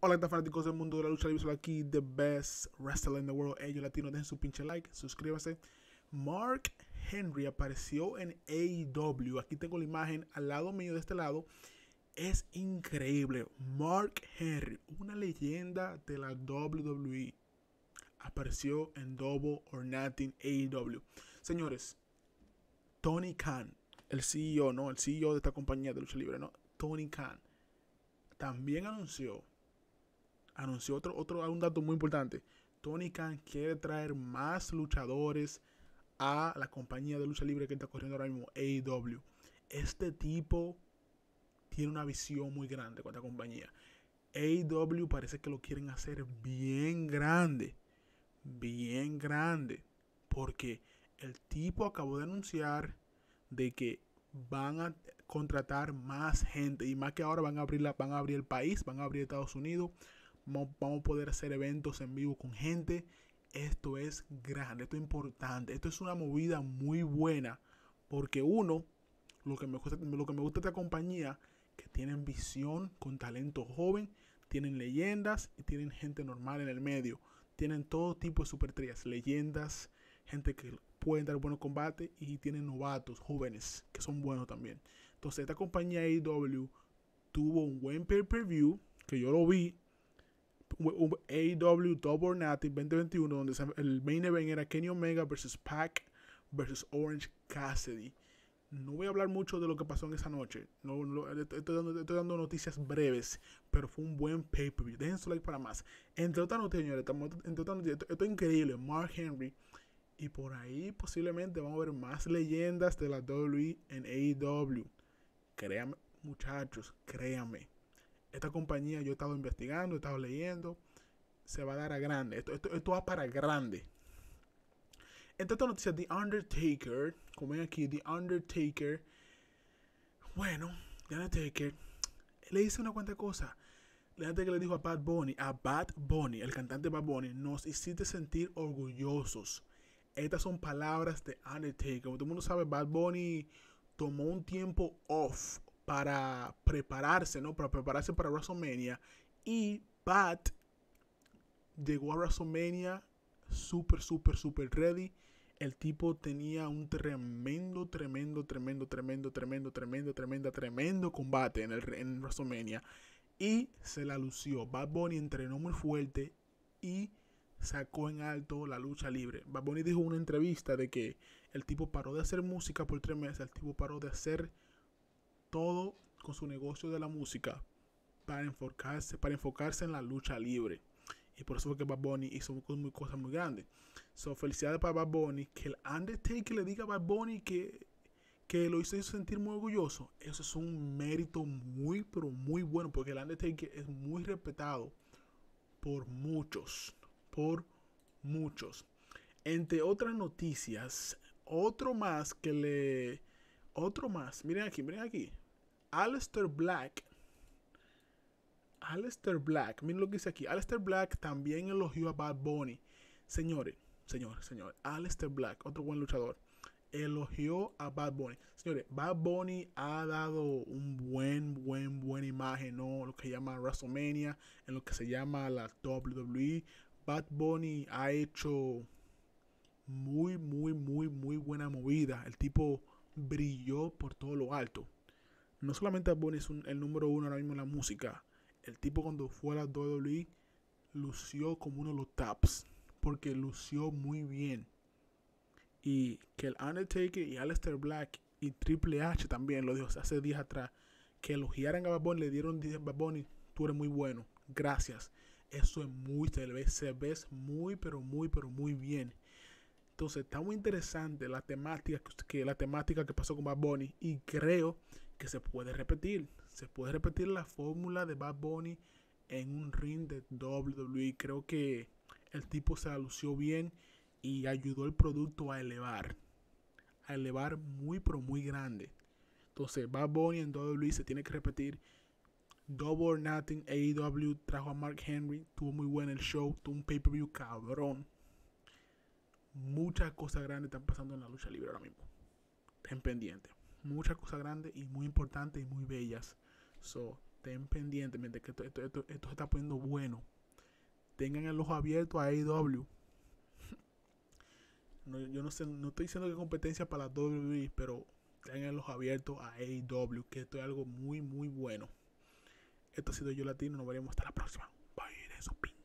Hola, ¿qué fanáticos del mundo de la lucha libre? Soy aquí, The Best Wrestler in the World. Ellos latinos, dejen su pinche like, suscríbase. Mark Henry apareció en AEW. Aquí tengo la imagen al lado mío, de este lado. Es increíble. Mark Henry, una leyenda de la WWE, apareció en Double or Nothing AEW. Señores, Tony Khan, el CEO, ¿no? El CEO de esta compañía de lucha libre, ¿no? Tony Khan también anunció anunció otro, otro un dato muy importante. Tony Khan quiere traer más luchadores a la compañía de lucha libre que está corriendo ahora mismo, AEW. Este tipo tiene una visión muy grande con esta compañía. AEW parece que lo quieren hacer bien grande. Bien grande. Porque el tipo acabó de anunciar de que van a contratar más gente. Y más que ahora van a abrir, van a abrir el país, van a abrir Estados Unidos vamos, a poder hacer eventos en vivo con gente. Esto es grande, esto es importante, esto es una movida muy buena porque uno, lo que me gusta, lo que me gusta de esta compañía, que tienen visión con talento joven, tienen leyendas y tienen gente normal en el medio. Tienen todo tipo de supertrías, leyendas, gente que pueden dar buenos combates y tienen novatos, jóvenes, que son buenos también. Entonces esta compañía AEW tuvo un buen pay-per-view, que yo lo vi, AEW Double or 2021, donde el main event era Kenny Omega versus Pac versus Orange Cassidy. No voy a hablar mucho de lo que pasó en esa noche. estoy, dando, noticias breves, pero fue un buen pay-per-view. Dejen su like para más. Entre otras noticias, señores, esto, es increíble. Mark Henry. Y por ahí posiblemente vamos a ver más leyendas de la WWE en AEW. créanme muchachos, créanme esta compañía yo he estado investigando, he estado leyendo, se va a dar a grande. Esto, esto, va para grande. Entonces noticias, The Undertaker, como ven aquí, The Undertaker, bueno, The Undertaker le dice una cuanta cosa. Le gente que le dijo a Bad Bunny, a Bad Bunny, el cantante Bad Bunny, nos hiciste sentir orgullosos. Estas son palabras de Undertaker. Como todo el mundo sabe, Bad Bunny tomó un tiempo off para prepararse, ¿no? Para prepararse para WrestleMania. Y Bat llegó a WrestleMania súper, súper, súper ready. El tipo tenía un tremendo, tremendo, tremendo, tremendo, tremendo, tremendo, tremendo, tremendo combate en, el, en WrestleMania. Y se la lució. Bad Bunny entrenó muy fuerte y sacó en alto la lucha libre. Bad Bunny dijo en una entrevista de que el tipo paró de hacer música por tres meses, el tipo paró de hacer todo con su negocio de la música para enfocarse, para enfocarse en la lucha libre. Y por eso fue que Bad Bunny hizo muy, cosas muy grandes. So, felicidades para Bad Bunny. Que el Undertaker le diga a Bad Bunny que, que lo hizo, sentir muy orgulloso. Eso es un mérito muy, pero muy bueno. Porque el Undertaker es muy respetado por muchos. Por muchos. Entre otras noticias, otro más que le otro más. Miren aquí, miren aquí. Alistair Black. Alistair Black. Miren lo que dice aquí. Alistair Black también elogió a Bad Bunny. Señores, señores, señores. Alistair Black, otro buen luchador. Elogió a Bad Bunny. Señores, Bad Bunny ha dado un buen, buen, buena imagen, ¿no? Lo que llama WrestleMania, en lo que se llama la WWE. Bad Bunny ha hecho muy, muy, muy, muy buena movida. El tipo brilló por todo lo alto. No solamente Bad Bunny es el número uno ahora mismo en la música, el tipo cuando fue a la WWE lució como uno de los taps, porque lució muy bien. Y que el Undertaker y Aleister Black y Triple H también lo dijo hace días atrás, que elogiaran a Bad le dieron a Bad Bunny, tú eres muy bueno, gracias. Eso es muy, se ve, se ves muy, pero muy, pero muy bien. Entonces, está muy interesante la temática que, la temática que pasó con Bad Bunny y creo que se puede repetir. Se puede repetir la fórmula de Bad Bunny en un ring de WWE. Creo que el tipo se alució bien y ayudó el producto a elevar. A elevar muy, pero muy grande. Entonces, Bad Bunny en WWE se tiene que repetir. Double or Nothing, AEW trajo a Mark Henry. Tuvo muy buen el show. Tuvo un pay-per-view cabrón muchas cosas grandes están pasando en la lucha libre ahora mismo. Ten pendiente. Muchas cosas grandes y muy importantes y muy bellas. So, ten pendiente, mientras que esto, se está poniendo bueno. Tengan el ojo abierto a AEW. yo no sé, no estoy diciendo que competencia para la WWE, pero tengan el ojo abierto a AEW, que esto es algo muy, muy bueno. Esto ha sido Yo Latino, nos veremos hasta la próxima. Bye, de